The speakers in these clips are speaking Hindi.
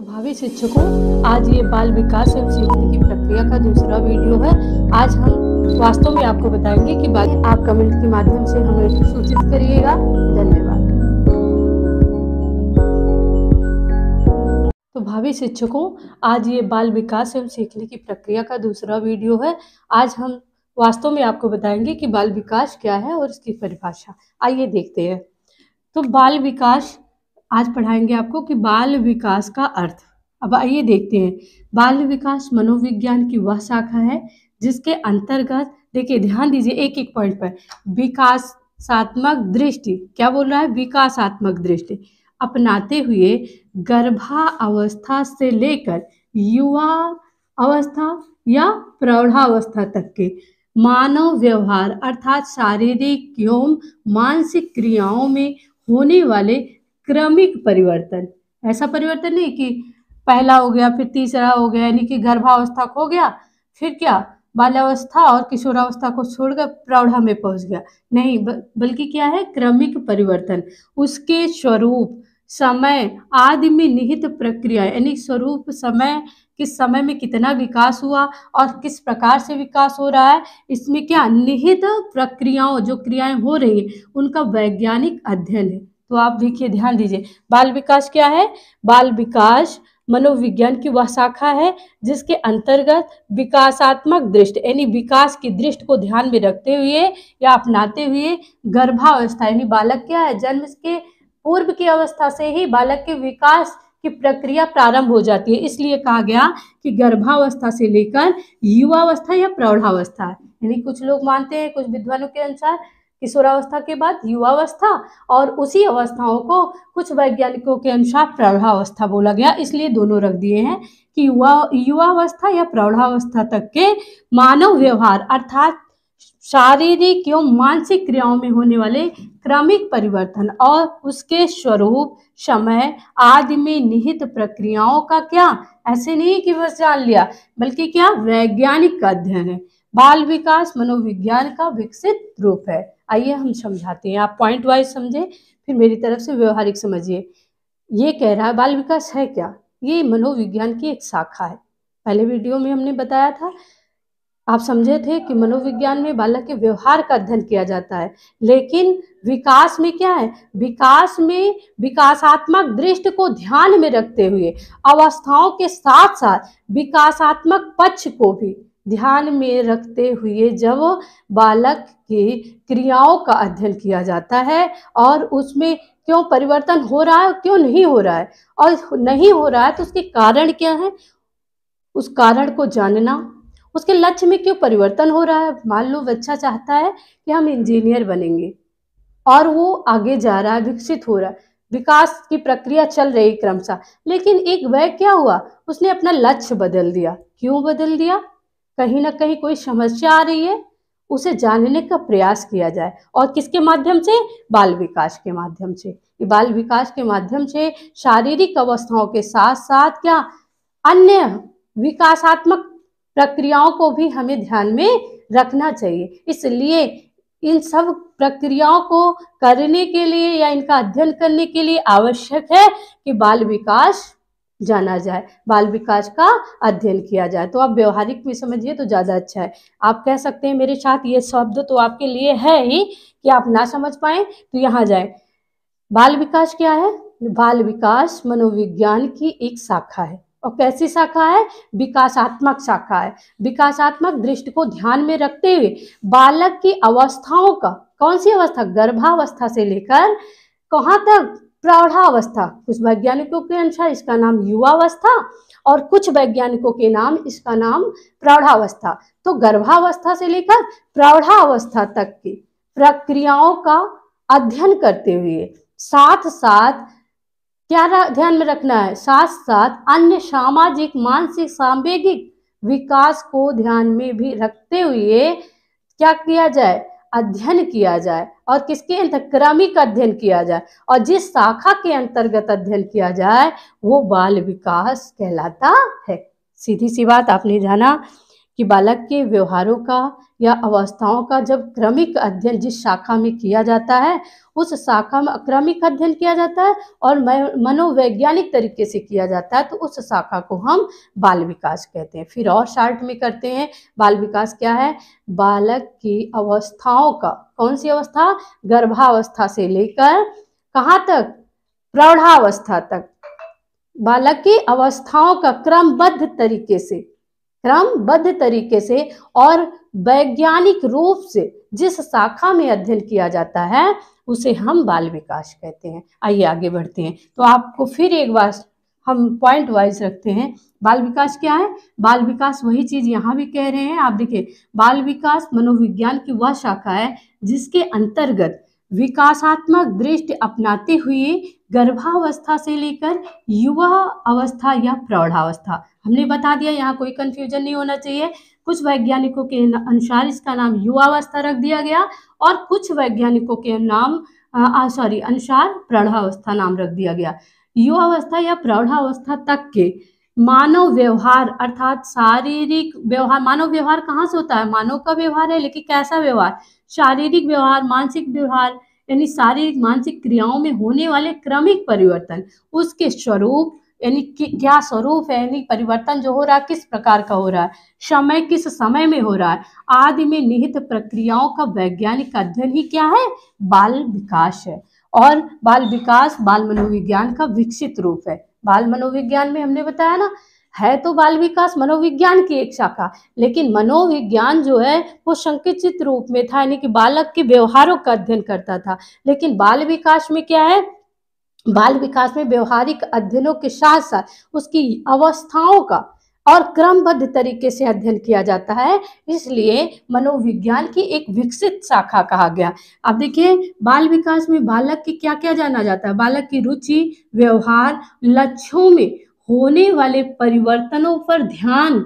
तो भावी शिक्षकों आज ये बाल विकास एवं सीखने की प्रक्रिया का दूसरा वीडियो है आज हम वास्तव में आपको बताएंगे कि बाकी आप कमेंट के माध्यम से हमें सूचित करिएगा धन्यवाद तो भावी शिक्षकों आज ये बाल विकास एवं सीखने की प्रक्रिया का दूसरा वीडियो है आज हम वास्तव में आपको बताएंगे कि बाल विकास क्या है और इसकी परिभाषा आइए देखते हैं तो बाल विकास आज पढ़ाएंगे आपको कि बाल विकास का अर्थ अब आइए देखते हैं बाल विकास मनोविज्ञान की वह शाखा है जिसके अंतर्गत देखिए ध्यान दीजिए एक एक पॉइंट पर विकासात्मक दृष्टि क्या बोल रहा है विकासात्मक दृष्टि अपनाते हुए गर्भा अवस्था से लेकर युवा अवस्था या प्रौढ़ावस्था तक के मानव व्यवहार अर्थात शारीरिक एवं मानसिक क्रियाओं में होने वाले क्रमिक परिवर्तन ऐसा परिवर्तन नहीं कि पहला हो गया फिर तीसरा हो गया यानी कि गर्भावस्था खो गया फिर क्या बाल्यावस्था और किशोरावस्था को छोड़कर प्रौढ़ा में पहुंच गया नहीं बल्कि क्या है क्रमिक परिवर्तन उसके स्वरूप समय आदि में निहित प्रक्रिया यानी स्वरूप समय किस समय में कितना विकास हुआ और किस प्रकार से विकास हो रहा है इसमें क्या निहित प्रक्रियाओं जो क्रियाएं हो रही हैं उनका वैज्ञानिक अध्ययन है तो आप देखिए ध्यान दीजिए बाल विकास क्या है बाल विकास मनोविज्ञान की वह शाखा है जिसके अंतर्गत विकासात्मक दृष्टि यानी विकास की दृष्टि को ध्यान में रखते हुए या अपनाते हुए गर्भावस्था यानी बालक क्या है जन्म के पूर्व की अवस्था से ही बालक के विकास की प्रक्रिया प्रारंभ हो जाती है इसलिए कहा गया कि गर्भावस्था से लेकर युवावस्था या प्रौढ़ावस्था यानी कुछ लोग मानते हैं कुछ विद्वानों के अनुसार किशोरावस्था के बाद युवावस्था और उसी अवस्थाओं को कुछ वैज्ञानिकों के अनुसार प्रौढ़ावस्था बोला गया इसलिए दोनों रख दिए हैं कि युवा युवावस्था या प्रौढ़ावस्था तक के मानव व्यवहार अर्थात शारीरिक एवं मानसिक क्रियाओं में होने वाले क्रमिक परिवर्तन और उसके स्वरूप समय आदि में निहित प्रक्रियाओं का क्या ऐसे नहीं कि बस जान लिया बल्कि क्या वैज्ञानिक का अध्ययन है बाल विकास मनोविज्ञान का विकसित रूप है आइए हम समझाते हैं आप पॉइंट वाइज समझें फिर मेरी तरफ से व्यवहारिक समझिए ये कह रहा है बाल विकास है क्या ये मनोविज्ञान की एक शाखा है पहले वीडियो में हमने बताया था आप समझे थे कि मनोविज्ञान में बालक के व्यवहार का अध्ययन किया जाता है लेकिन विकास में क्या है विकास में विकासात्मक दृष्टि को ध्यान में रखते हुए अवस्थाओं के साथ साथ विकासात्मक पक्ष को भी ध्यान में रखते हुए जब बालक की क्रियाओं का अध्ययन किया जाता है और उसमें क्यों परिवर्तन हो रहा है क्यों नहीं हो रहा है और नहीं हो रहा है तो उसके कारण क्या है उस कारण को जानना उसके लक्ष्य में क्यों परिवर्तन हो रहा है मान लो बच्चा चाहता है कि हम इंजीनियर बनेंगे और वो आगे जा रहा है विकसित हो रहा है विकास की प्रक्रिया चल रही क्रमशः लेकिन एक वह क्या हुआ उसने अपना लक्ष्य बदल दिया क्यों बदल दिया कहीं ना कहीं कोई समस्या आ रही है उसे जानने का प्रयास किया जाए और किसके माध्यम से बाल विकास के माध्यम से बाल विकास के माध्यम से शारीरिक अवस्थाओं के साथ साथ क्या अन्य विकासात्मक प्रक्रियाओं को भी हमें ध्यान में रखना चाहिए इसलिए इन सब प्रक्रियाओं को करने के लिए या इनका अध्ययन करने के लिए आवश्यक है कि बाल विकास जाना जाए बाल विकास का अध्ययन किया जाए तो आप व्यवहारिक में समझिए तो ज़्यादा अच्छा है आप कह सकते हैं मेरे साथ ये शब्द तो आपके लिए है ही कि आप ना समझ पाए तो यहाँ जाए बाल विकास क्या है बाल विकास मनोविज्ञान की एक शाखा है और कैसी शाखा है विकासात्मक शाखा है विकासात्मक दृष्टि को ध्यान में रखते हुए बालक की अवस्थाओं का कौन सी अवस्था गर्भावस्था से लेकर कहाँ तक प्रौढ़ावस्था कुछ वैज्ञानिकों के अनुसार इसका नाम युवावस्था और कुछ वैज्ञानिकों के नाम इसका नाम प्रौढ़ावस्था तो गर्भावस्था से लेकर प्रौढ़ावस्था तक की प्रक्रियाओं का अध्ययन करते हुए साथ साथ क्या ध्यान में रखना है साथ साथ अन्य सामाजिक मानसिक सांवेगिक विकास को ध्यान में भी रखते हुए क्या किया जाए अध्ययन किया जाए और किसके क्रमिक अध्ययन किया जाए और जिस शाखा के अंतर्गत अध्ययन किया जाए वो बाल विकास कहलाता है सीधी सी बात आपने जाना कि बालक के व्यवहारों का या अवस्थाओं का जब क्रमिक अध्ययन जिस शाखा में किया जाता है उस शाखा में क्रमिक अध्ययन किया जाता है और मनोवैज्ञानिक तरीके से किया जाता है तो उस शाखा को हम बाल विकास कहते हैं फिर और शार्ट में करते हैं बाल विकास क्या है बालक की अवस्थाओं का कौन सी अवस्था गर्भावस्था से लेकर कहाँ तक प्रौढ़ावस्था तक बालक की अवस्थाओं का क्रमबद्ध तरीके से क्रमबद्ध तरीके से और वैज्ञानिक रूप से जिस शाखा में अध्ययन किया जाता है उसे हम बाल विकास कहते हैं आइए आगे बढ़ते हैं तो आपको फिर एक बार हम पॉइंट वाइज रखते हैं बाल विकास क्या है बाल विकास वही चीज यहाँ भी कह रहे हैं आप देखिए बाल विकास मनोविज्ञान की वह शाखा है जिसके अंतर्गत विकासात्मक दृष्टि अपनाते हुए गर्भावस्था से लेकर युवा अवस्था या प्रौढ़ावस्था हमने बता दिया यहाँ कोई कंफ्यूजन नहीं होना चाहिए कुछ वैज्ञानिकों के अनुसार इसका नाम युवावस्था रख दिया गया और कुछ वैज्ञानिकों के नाम सॉरी अनुसार प्रौढ़ावस्था नाम रख दिया गया युवावस्था या प्रौढ़ावस्था तक के मानव व्यवहार अर्थात शारीरिक व्यवहार मानव व्यवहार कहाँ से होता है मानव का व्यवहार है लेकिन कैसा व्यवहार शारीरिक व्यवहार मानसिक व्यवहार यानी शारीरिक मानसिक क्रियाओं में होने वाले क्रमिक परिवर्तन उसके स्वरूप यानी क्या स्वरूप है यानी परिवर्तन जो हो रहा है किस प्रकार का हो रहा है समय किस समय में हो रहा है आदि में निहित प्रक्रियाओं का वैज्ञानिक अध्ययन ही क्या है बाल विकास है और बाल विकास बाल मनोविज्ञान का विकसित रूप है बाल मनोविज्ञान में हमने बताया ना है तो बाल विकास मनोविज्ञान की एक शाखा लेकिन मनोविज्ञान जो है वो संकुचित रूप में था यानी कि बालक के व्यवहारों का अध्ययन करता था लेकिन बाल विकास में क्या है बाल विकास में व्यवहारिक अध्ययनों के साथ साथ उसकी अवस्थाओं का और क्रमबद्ध तरीके से अध्ययन किया जाता है इसलिए मनोविज्ञान की एक विकसित शाखा कहा गया अब देखिए बाल विकास में बालक की क्या क्या जाना जाता है बालक की रुचि व्यवहार लक्ष्यों में होने वाले परिवर्तनों पर ध्यान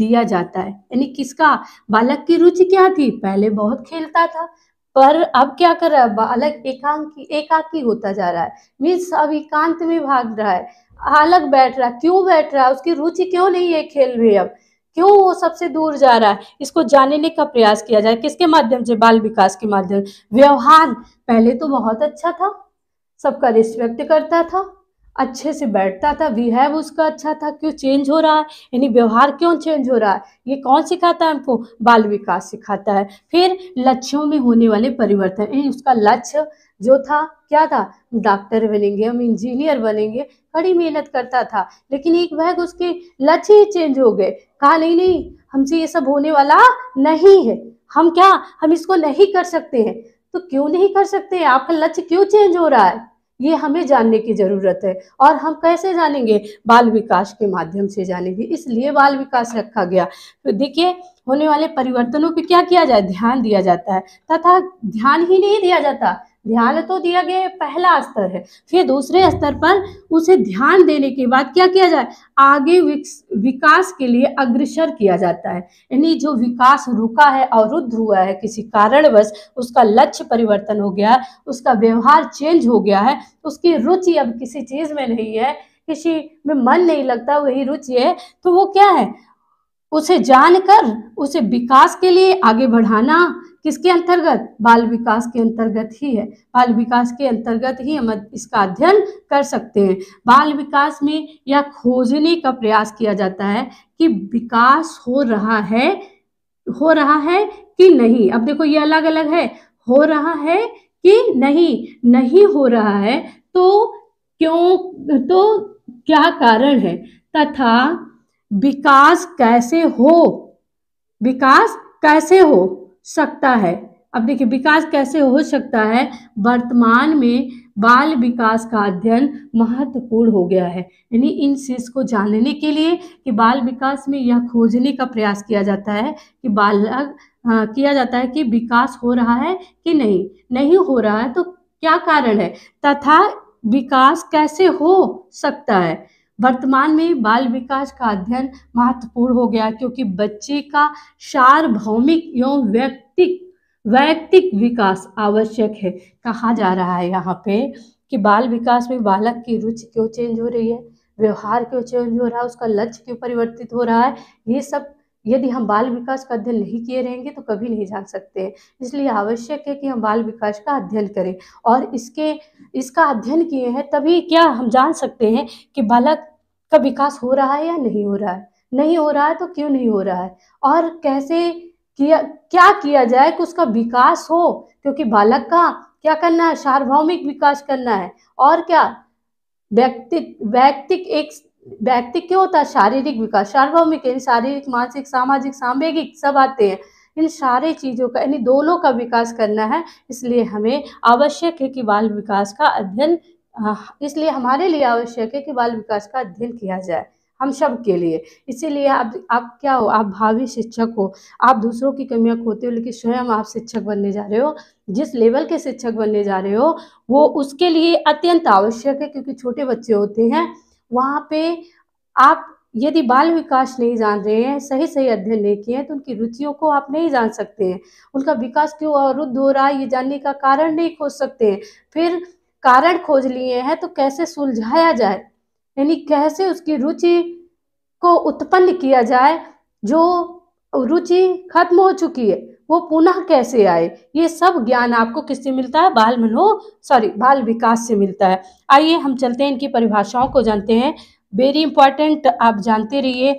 दिया जाता है यानी किसका बालक की रुचि क्या थी पहले बहुत खेलता था पर अब क्या कर रहा है बालक एकांकी एकाकी होता जा रहा है मीन्स अब एकांत में भाग रहा है अलग बैठ रहा क्यों बैठ रहा है उसकी रुचि क्यों नहीं है खेल में अब क्यों वो सबसे दूर जा रहा है इसको जानने का प्रयास किया जाए किसके माध्यम से बाल विकास के माध्यम व्यवहार पहले तो बहुत अच्छा था सबका रिस्पेक्ट करता था अच्छे से बैठता था बिहेव उसका अच्छा था क्यों चेंज हो रहा है यानी व्यवहार क्यों चेंज हो रहा है ये कौन सिखाता है हमको बाल विकास सिखाता है फिर लक्ष्यों में होने वाले परिवर्तन यानी उसका लक्ष्य जो था क्या था डॉक्टर बनेंगे हम इंजीनियर बनेंगे कड़ी मेहनत करता था लेकिन एक बैग उसके लक्ष्य ही चेंज हो गए कहा नहीं नहीं हमसे ये सब होने वाला नहीं है हम क्या हम इसको नहीं कर सकते हैं तो क्यों नहीं कर सकते आपका लक्ष्य क्यों चेंज हो रहा है ये हमें जानने की ज़रूरत है और हम कैसे जानेंगे बाल विकास के माध्यम से जानेंगे इसलिए बाल विकास रखा गया तो देखिए होने वाले परिवर्तनों पर क्या किया जाए ध्यान दिया जाता है तथा ध्यान ही नहीं दिया जाता ध्यान तो दिया गया है पहला स्तर है फिर दूसरे स्तर पर उसे ध्यान देने के बाद क्या किया जाए आगे विकास के लिए अग्रसर किया जाता है यानी जो विकास रुका है अवरुद्ध हुआ है किसी कारणवश उसका लक्ष्य परिवर्तन हो गया है उसका व्यवहार चेंज हो गया है तो उसकी रुचि अब किसी चीज में नहीं है किसी में मन नहीं लगता वही रुचि है तो वो क्या है उसे जानकर उसे विकास के लिए आगे बढ़ाना किसके अंतर्गत बाल विकास के अंतर्गत ही है बाल विकास के अंतर्गत ही हम इसका अध्ययन कर सकते हैं बाल विकास में यह खोजने का प्रयास किया जाता है कि विकास हो रहा है हो रहा है कि नहीं अब देखो ये अलग अलग है हो रहा है कि नहीं नहीं हो रहा है तो क्यों तो क्या कारण है तथा विकास कैसे हो विकास कैसे हो सकता है अब देखिए विकास कैसे हो सकता है वर्तमान में बाल विकास का अध्ययन महत्वपूर्ण हो गया है यानी इन चीज को जानने के लिए कि बाल विकास में यह खोजने का प्रयास किया जाता है कि बाल किया जाता है कि विकास हो रहा है कि नहीं नहीं हो रहा है तो क्या कारण है तथा विकास कैसे हो सकता है वर्तमान में बाल विकास का अध्ययन महत्वपूर्ण हो गया क्योंकि बच्चे का सार्वभौमिक एवं व्यक्तिक वैयक्तिक विकास आवश्यक है कहा जा रहा है यहाँ पे कि बाल विकास में बालक की रुचि क्यों चेंज हो रही है व्यवहार क्यों चेंज हो रहा है उसका लक्ष्य क्यों परिवर्तित हो रहा है ये सब यदि हम बाल विकास का अध्ययन नहीं किए रहेंगे तो कभी नहीं जान सकते हैं इसलिए आवश्यक है कि हम बाल विकास का अध्ययन करें और इसके इसका अध्ययन किए हैं तभी क्या हम जान सकते हैं कि बालक का विकास हो रहा है या नहीं हो रहा है नहीं हो रहा है तो क्यों नहीं हो रहा है और कैसे किया क्या किया जाए कि उसका विकास हो क्योंकि बालक का क्या करना है सार्वभौमिक विकास करना है और क्या व्यक्ति व्यक्तिक एक व्यक्ति क्यों होता है शारीरिक विकास सार्वभौमिक यानी शारीरिक मानसिक सामाजिक सांवेगिक सब आते हैं इन सारे चीज़ों का यानी दोनों का विकास करना है इसलिए हमें आवश्यक है कि बाल विकास का अध्ययन हाँ, इसलिए हमारे लिए आवश्यक है कि बाल विकास का अध्ययन किया जाए हम सब के लिए इसीलिए आप आप क्या हो आप भावी शिक्षक हो आप दूसरों की कमियां खोते हो लेकिन स्वयं आप शिक्षक बनने जा रहे हो जिस लेवल के शिक्षक बनने जा रहे हो वो उसके लिए अत्यंत आवश्यक है क्योंकि छोटे बच्चे होते हैं वहाँ पे आप यदि बाल विकास नहीं जान रहे हैं सही सही अध्ययन नहीं किए हैं तो उनकी रुचियों को आप नहीं जान सकते हैं उनका विकास क्यों अवरुद्ध हो रहा है ये जानने का कारण नहीं खोज सकते हैं फिर कारण खोज लिए हैं तो कैसे सुलझाया जाए यानी कैसे उसकी रुचि को उत्पन्न किया जाए जो रुचि खत्म हो चुकी है वो पुनः कैसे आए ये सब ज्ञान आपको किससे मिलता है बाल मनो सॉरी बाल विकास से मिलता है आइए हम चलते हैं इनकी परिभाषाओं को जानते हैं वेरी इंपॉर्टेंट आप जानते रहिए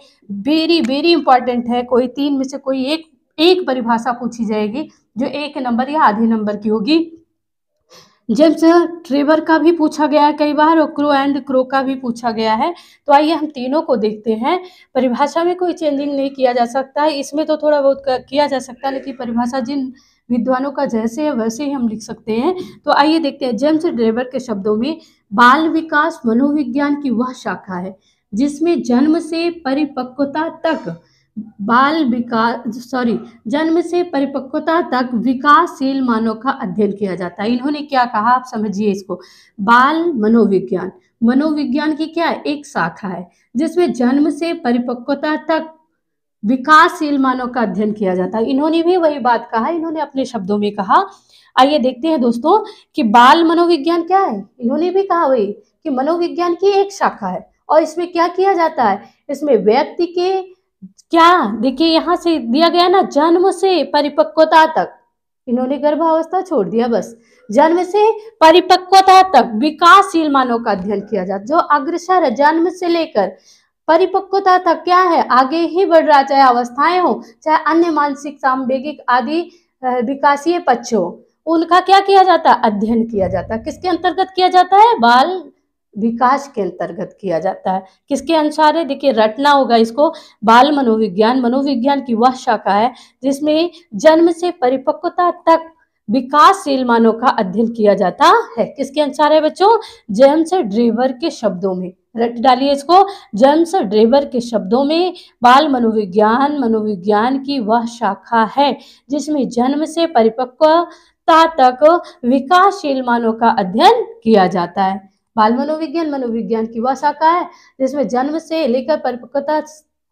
वेरी वेरी इंपॉर्टेंट है कोई तीन में से कोई एक एक परिभाषा पूछी जाएगी जो एक नंबर या आधे नंबर की होगी जेम्स ट्रेवर का भी पूछा गया है कई बार और क्रो एंड क्रो का भी पूछा गया है तो आइए हम तीनों को देखते हैं परिभाषा में कोई चेंजिंग नहीं किया जा सकता है इसमें तो थोड़ा बहुत किया जा सकता है लेकिन परिभाषा जिन विद्वानों का जैसे है वैसे ही हम लिख सकते हैं तो आइए देखते हैं जेम्स ड्रेवर के शब्दों में बाल विकास मनोविज्ञान की वह शाखा है जिसमें जन्म से परिपक्वता तक बाल विकास सॉरी जन्म से परिपक्वता तक विकासशील मानव का अध्ययन किया जाता है इन्होंने क्या कहा आप समझिए इसको बाल मनोविज्ञान मनोविज्ञान की क्या एक शाखा है जिसमें जन्म से परिपक्वता तक विकासशील मानव का अध्ययन किया जाता है इन्होंने भी वही बात कहा इन्होंने अपने शब्दों में कहा आइए देखते हैं दोस्तों कि बाल मनोविज्ञान क्या है इन्होंने भी कहा वही कि मनोविज्ञान की एक शाखा है और इसमें क्या किया जाता है इसमें व्यक्ति के क्या देखिए यहाँ से दिया गया ना जन्म से परिपक्वता तक इन्होंने गर्भावस्था छोड़ दिया बस जन्म से परिपक्वता तक विकासशील मानव का अध्ययन किया जाता जो अग्रसर जन्म से लेकर परिपक्वता तक क्या है आगे ही बढ़ रहा चाहे अवस्थाएं हो चाहे अन्य मानसिक सांवेगिक आदि विकासीय पक्ष हो उनका क्या किया जाता अध्ययन किया जाता किसके अंतर्गत किया जाता है बाल विकास के अंतर्गत किया जाता है किसके अनुसार है देखिए रटना होगा इसको बाल मनोविज्ञान मनोविज्ञान की वह शाखा है जिसमें जन्म से परिपक्वता तक विकासशील मानव का अध्ययन किया जाता है किसके अनुसार है बच्चों जेम्स ड्रेवर के शब्दों में रट डालिए इसको जेम्स ड्रेवर के शब्दों में बाल मनोविज्ञान मनोविज्ञान की वह शाखा है जिसमें जन्म से परिपक्वता तक विकासशील मानव का अध्ययन किया जाता है बाल मनोविज्ञान मनोविज्ञान की वह शाखा है जिसमें जन्म से लेकर परिपक्वता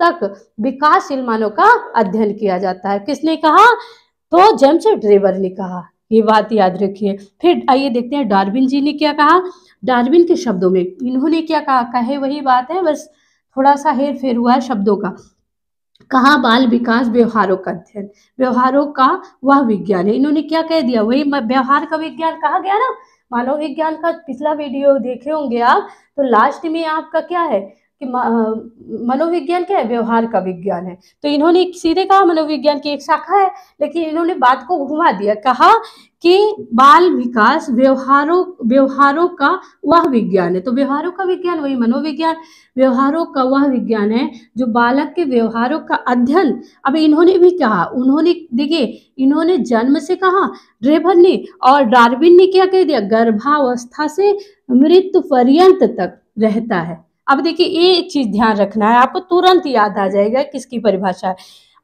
तक विकासशील मानव का अध्ययन किया जाता है किसने कहा तो जेम्स ड्रेवर ने कहा ये बात याद रखिए फिर आइए देखते हैं डार्विन जी ने क्या कहा डार्विन के शब्दों में इन्होंने क्या कहा कहे वही बात है बस थोड़ा सा हेर फेर हुआ है शब्दों का कहा बाल विकास व्यवहारों का अध्ययन व्यवहारों का वह विज्ञान है इन्होंने क्या कह दिया वही व्यवहार का विज्ञान कहा गया ना मानव विज्ञान का पिछला वीडियो देखे होंगे आप तो लास्ट में आपका क्या है कि मनोविज्ञान क्या है व्यवहार का विज्ञान है तो इन्होंने सीधे कहा मनोविज्ञान की एक शाखा है लेकिन इन्होंने बात को घुमा दिया कहा कि बाल विकास व्यवहारों व्यवहारों का वह विज्ञान है तो व्यवहारों का विज्ञान वही मनोविज्ञान व्यवहारों का वह विज्ञान है जो बालक के व्यवहारों का अध्ययन अब इन्होंने भी कहा उन्होंने देखिए इन्होंने जन्म से कहा ड्रेभर ने और डार्विन ने क्या कह दिया गर्भावस्था से मृत्यु पर्यंत तक रहता है अब देखिए ये चीज ध्यान रखना है आपको तुरंत याद आ जाएगा किसकी परिभाषा है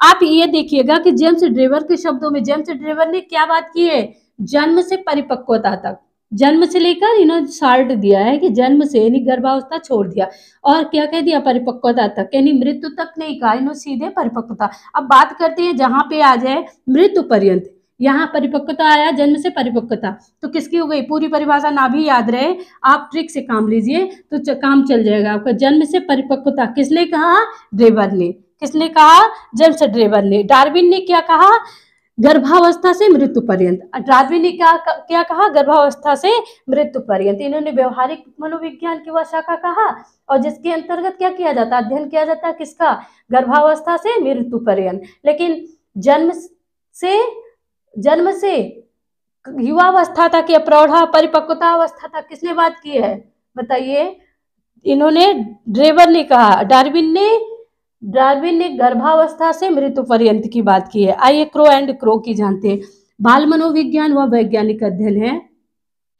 आप ये देखिएगा कि जेम्स ड्रेवर के शब्दों में जेम्स ड्रेवर ने क्या बात की है जन्म से परिपक्वता तक जन्म से लेकर इन्होंने शार्ट दिया है कि जन्म से यानी गर्भावस्था छोड़ दिया और क्या कह दिया परिपक्वता तक यानी मृत्यु तक नहीं कहा इन्होंने सीधे परिपक्वता अब बात करते हैं जहां पे आ जाए मृत्यु पर्यंत यहाँ परिपक्वता आया जन्म से परिपक्वता तो किसकी हो गई पूरी परिभाषा ना भी याद रहे आप ट्रिक से काम लीजिए तो काम चल जाएगा आपका जन्म से परिपक्वता किसने कहा ड्रेवर ने किसने कहा जन्म से ड्रेवर ने डार्विन ने क्या कहा गर्भावस्था से मृत्यु पर्यंत अठरावी ने क्या क्या कहा गर्भावस्था से मृत्यु पर्यंत इन्होंने व्यवहारिक मनोविज्ञान की वह शाखा कहा और जिसके अंतर्गत क्या किया जाता अध्ययन किया जाता किसका गर्भावस्था से मृत्यु पर्यंत लेकिन जन्म से जन्म से युवावस्था तक या प्रौढ़ परिपक्वता अवस्था तक किसने बात की है बताइए इन्होंने ड्रेवर ने कहा डार्विन ने डार्विन ने गर्भावस्था से मृत्यु पर्यंत की बात की है आइए क्रो एंड क्रो की जानते हैं बाल मनोविज्ञान वह वैज्ञानिक अध्ययन है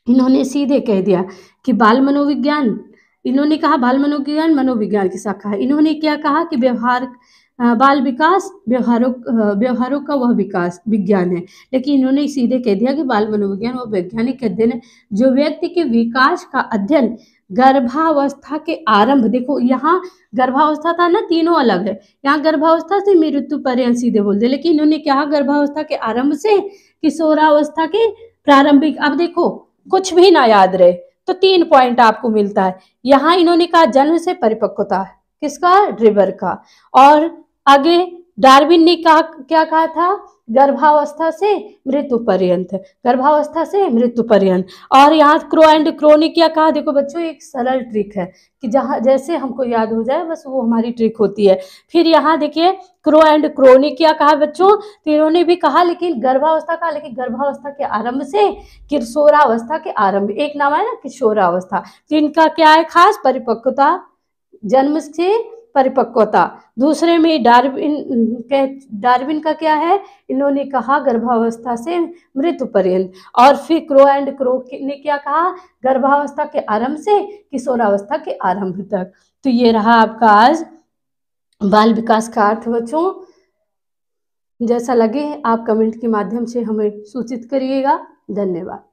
इन्होंने सीधे कह दिया कि बाल मनोविज्ञान इन्होंने कहा बाल मनोविज्ञान मनोविज्ञान की शाखा है इन्होंने क्या कहा कि व्यवहार बाल विकास व्यवहारों व्यवहारों का वह विकास विज्ञान है लेकिन इन्होंने सीधे कह दिया कि बाल मनोविज्ञान वह वैज्ञानिक अध्ययन है जो व्यक्ति के विकास का अध्ययन गर्भावस्था के आरंभ देखो यहाँ गर्भावस्था था ना तीनों अलग है यहाँ गर्भावस्था से मृत्यु पर्यंत सीधे बोल दे लेकिन इन्होंने क्या गर्भावस्था के आरंभ से किशोरावस्था के प्रारंभिक अब देखो कुछ भी ना याद रहे तो तीन पॉइंट आपको मिलता है यहाँ इन्होंने कहा जन्म से परिपक्वता किसका रिवर का और आगे डार्विन ने कहा क्या कहा था गर्भावस्था से मृत्यु पर्यंत गर्भावस्था से मृत्यु पर्यंत और यहाँ क्रो एंड क्रोनिक या कहा देखो बच्चों एक सरल ट्रिक है कि जहाँ जैसे हमको याद हो जाए बस वो हमारी ट्रिक होती है फिर यहाँ देखिए क्रो एंड क्रोनिक या कहा बच्चों तो इन्होंने भी कहा लेकिन गर्भावस्था कहा लेकिन गर्भावस्था के आरंभ से किशोरावस्था के आरंभ एक नाम है ना किशोरावस्था तो इनका क्या है खास परिपक्वता जन्म से परिपक्वता दूसरे में डार्विन के डार्विन का क्या है इन्होंने कहा गर्भावस्था से मृत्यु पर्यंत और फिर क्रो एंड क्रो ने क्या कहा गर्भावस्था के आरंभ से किशोरावस्था के आरंभ तक तो ये रहा आपका आज बाल विकास का अर्थ बच्चों जैसा लगे आप कमेंट के माध्यम से हमें सूचित करिएगा धन्यवाद